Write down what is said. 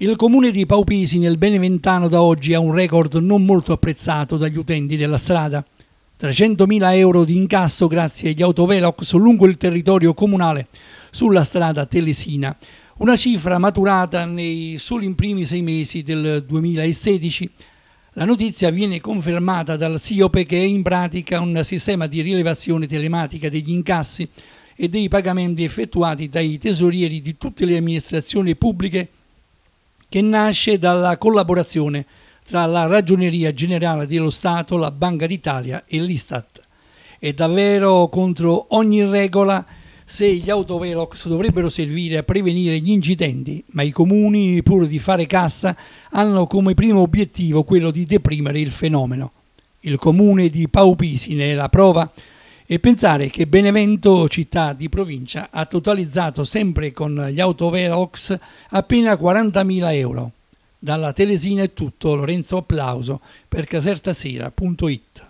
Il comune di Paupisi nel Beneventano da oggi ha un record non molto apprezzato dagli utenti della strada. 300.000 euro di incasso grazie agli autovelox lungo il territorio comunale sulla strada Telesina. Una cifra maturata nei soli primi sei mesi del 2016. La notizia viene confermata dal SIOPE che è in pratica un sistema di rilevazione telematica degli incassi e dei pagamenti effettuati dai tesorieri di tutte le amministrazioni pubbliche che nasce dalla collaborazione tra la Ragioneria Generale dello Stato, la Banca d'Italia e l'Istat. È davvero contro ogni regola se gli autovelox dovrebbero servire a prevenire gli incidenti, ma i comuni, pur di fare cassa, hanno come primo obiettivo quello di deprimere il fenomeno. Il comune di Paupisi, ne è la prova, e pensare che Benevento, città di provincia, ha totalizzato sempre con gli autoverox appena 40.000 euro. Dalla Telesina è tutto, Lorenzo Applauso per casertasera.it.